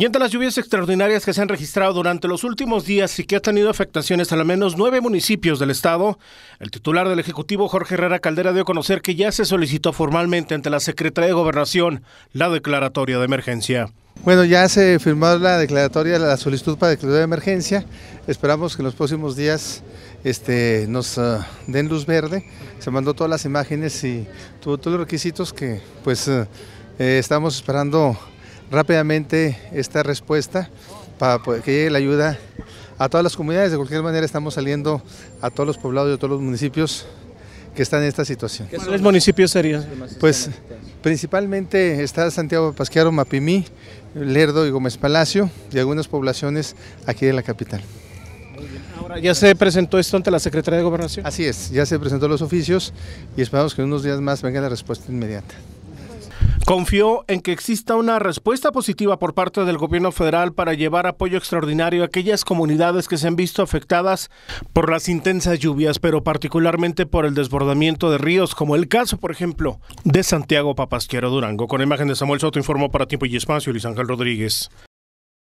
Y entre las lluvias extraordinarias que se han registrado durante los últimos días y que ha tenido afectaciones a al menos nueve municipios del estado, el titular del Ejecutivo Jorge Herrera Caldera dio a conocer que ya se solicitó formalmente ante la Secretaría de Gobernación la declaratoria de emergencia. Bueno, ya se firmó la declaratoria, la solicitud para declaratoria de emergencia. Esperamos que en los próximos días este, nos ah, den luz verde. Se mandó todas las imágenes y tuvo todos los requisitos que pues ah, eh, estamos esperando rápidamente esta respuesta para que llegue la ayuda a todas las comunidades. De cualquier manera estamos saliendo a todos los poblados y a todos los municipios que están en esta situación. ¿Cuáles municipios serían? Pues principalmente está Santiago Pasquiaro, Mapimí, Lerdo y Gómez Palacio y algunas poblaciones aquí de la capital. ¿ya se presentó esto ante la Secretaría de Gobernación? Así es, ya se presentó los oficios y esperamos que en unos días más venga la respuesta inmediata. Confió en que exista una respuesta positiva por parte del gobierno federal para llevar apoyo extraordinario a aquellas comunidades que se han visto afectadas por las intensas lluvias, pero particularmente por el desbordamiento de ríos, como el caso, por ejemplo, de Santiago Papasquero Durango. Con la imagen de Samuel Soto informó para Tiempo y Espacio Luis Ángel Rodríguez.